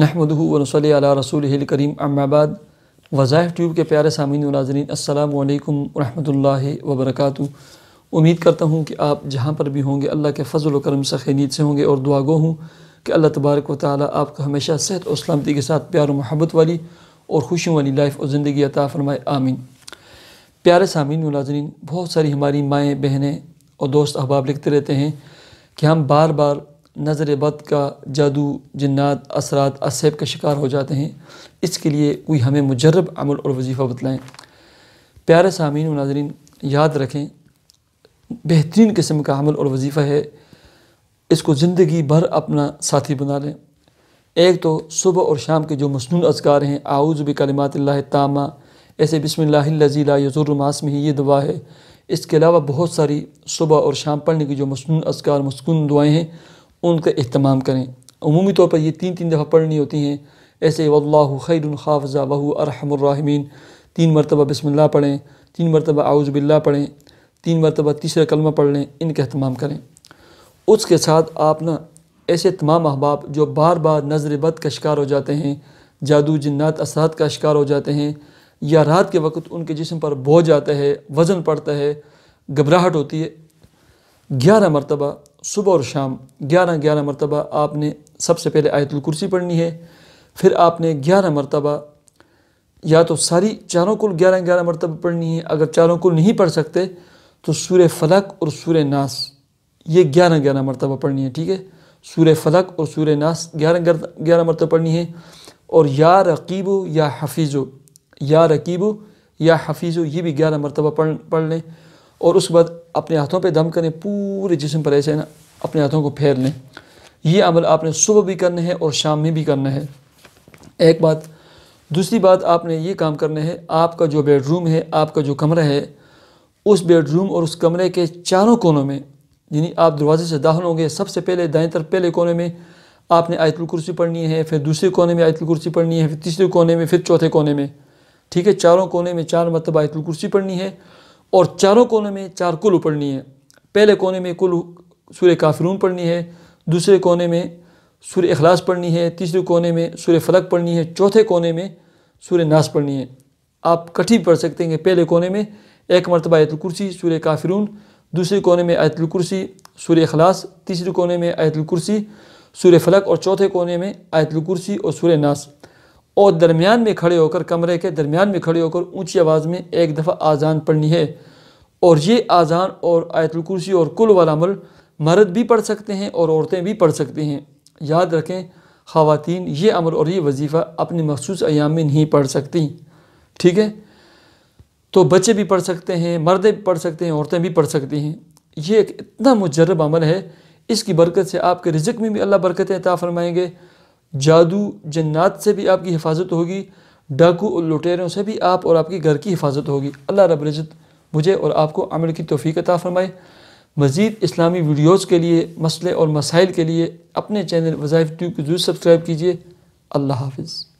نحمد و رسلی علیہ رسول الکریم اما آباد وظائف ٹیوب کے پیارے سامعین ناظرین السلام علیکم ورحمۃ اللہ وبرکاتہ امید کرتا ہوں کہ آپ جہاں پر بھی ہوں گے اللہ کے فضل و کرم سخینیت سے ہوں گے اور دعا گو ہوں کہ اللہ تبارک و تعالیٰ آپ کو ہمیشہ صحت و سلامتی کے ساتھ پیار و محبت والی اور خوشیوں والی لائف اور زندگی عطا فرمائے آمین پیارے سامعین ناظرین بہت ساری ہماری مائیں بہنیں اور دوست احباب لکھتے رہتے ہیں کہ ہم بار بار نظر بد کا جادو جنات اثرات اسیب کا شکار ہو جاتے ہیں اس کے لیے کوئی ہمیں مجرب عمل اور وظیفہ بتلائیں پیارے سامعین و ناظرین یاد رکھیں بہترین قسم کا عمل اور وظیفہ ہے اس کو زندگی بھر اپنا ساتھی بنا لیں ایک تو صبح اور شام کے جو مصنون اذکار ہیں آؤز بکلمات اللہ تامہ ایسے بسم اللہ یزور الماس میں ہی یہ دعا ہے اس کے علاوہ بہت ساری صبح اور شام پڑھنے کی جو مصنون اذکار مسکون دعائیں ہیں ان کا اہتمام کریں عمومی طور پر یہ تین تین دفعہ پڑھنی ہوتی ہیں ایسے واللہ خیر الخافظہ بہو ارحم الرحمین تین مرتبہ بسم اللہ پڑھیں تین مرتبہ اعوذ باللہ پڑھیں تین مرتبہ تیسرے کلمہ پڑھ لیں ان کا اہتمام کریں اس کے ساتھ آپ نا ایسے تمام احباب جو بار بار نظر بد کا شکار ہو جاتے ہیں جادو جنات اسات کا شکار ہو جاتے ہیں یا رات کے وقت ان کے جسم پر بوجھ آتا ہے وزن پڑتا ہے گھبراہٹ ہوتی ہے گیارہ مرتبہ صبح اور شام گیارہ گیارہ مرتبہ آپ نے سب سے پہلے آیت الکرسی پڑھنی ہے پھر آپ نے گیارہ مرتبہ یا تو ساری چاروں کل گیارہ گیارہ مرتبہ پڑھنی ہے اگر چاروں کل نہیں پڑھ سکتے تو سور فلق اور سورہ ناس یہ گیارہ گیارہ مرتبہ پڑھنی ہے ٹھیک ہے سور فلق اور سورہ ناس گیارہ گیارہ مرتبہ پڑھنی ہے اور یا رقیب و یا حفیظ و یا رقیب و یا حفیظ و یہ بھی گیارہ مرتبہ پڑھ پڑھ لیں اور اس کے بعد اپنے ہاتھوں پہ دم کریں پورے جسم پر ایسے نا اپنے ہاتھوں کو پھیر لیں یہ عمل آپ نے صبح بھی کرنا ہے اور شام میں بھی کرنا ہے ایک بات دوسری بات آپ نے یہ کام کرنا ہے آپ کا جو بیڈ روم ہے آپ کا جو کمرہ ہے اس بیڈ روم اور اس کمرے کے چاروں کونوں میں یعنی آپ دروازے سے داخل ہوں گے سب سے پہلے دائیں طرف پہلے کونے میں آپ نے آیت الکرسی پڑھنی ہے پھر دوسرے کونے میں آیت الکرسی پڑھنی ہے پھر تیسرے کونے میں پھر چوتھے کونے میں ٹھیک ہے چاروں کونے میں چار مرتبہ آیت الکرسی پڑھنی ہے اور چاروں کونے میں چار کلو پڑھنی ہے پہلے کونے میں کلو سورہ کافرون پڑھنی ہے دوسرے کونے میں سور اخلاص پڑھنی ہے تیسرے کونے میں سور فلک پڑھنی ہے چوتھے کونے میں سورہ ناس پڑھنی ہے آپ کٹھی پڑھ سکتے ہیں پہلے کونے میں ایک مرتبہ آیت الکرسی سورہ کافرون دوسرے کونے میں آیت الکرسی سورہ اخلاص تیسرے کونے میں آیت الکرسی سور فلک اور چوتھے کونے میں آیت الکرسی اور سورہ ناس اور درمیان میں کھڑے ہو کر کمرے کے درمیان میں کھڑے ہو کر اونچی آواز میں ایک دفعہ آزان پڑھنی ہے اور یہ آزان اور آیت الکرسی اور کل والا عمل مرد بھی پڑھ سکتے ہیں اور عورتیں بھی پڑھ سکتے ہیں یاد رکھیں خواتین یہ عمل اور یہ وظیفہ اپنے مخصوص ایام میں نہیں پڑھ سکتی ٹھیک ہے تو بچے بھی پڑھ سکتے ہیں مردیں بھی پڑھ سکتے ہیں عورتیں بھی پڑھ سکتی ہیں یہ ایک اتنا مجرب عمل ہے اس کی برکت سے آپ کے رزق میں بھی اللہ برکتیں عطا فرمائیں گے جادو جنات سے بھی آپ کی حفاظت ہوگی ڈاکو اور لوٹیروں سے بھی آپ اور آپ کے گھر کی حفاظت ہوگی اللہ رب العزت مجھے اور آپ کو عمل کی توفیق عطا فرمائے مزید اسلامی ویڈیوز کے لیے مسئلے اور مسائل کے لیے اپنے چینل وظائف ٹیوب کو ضرور سبسکرائب کیجیے اللہ حافظ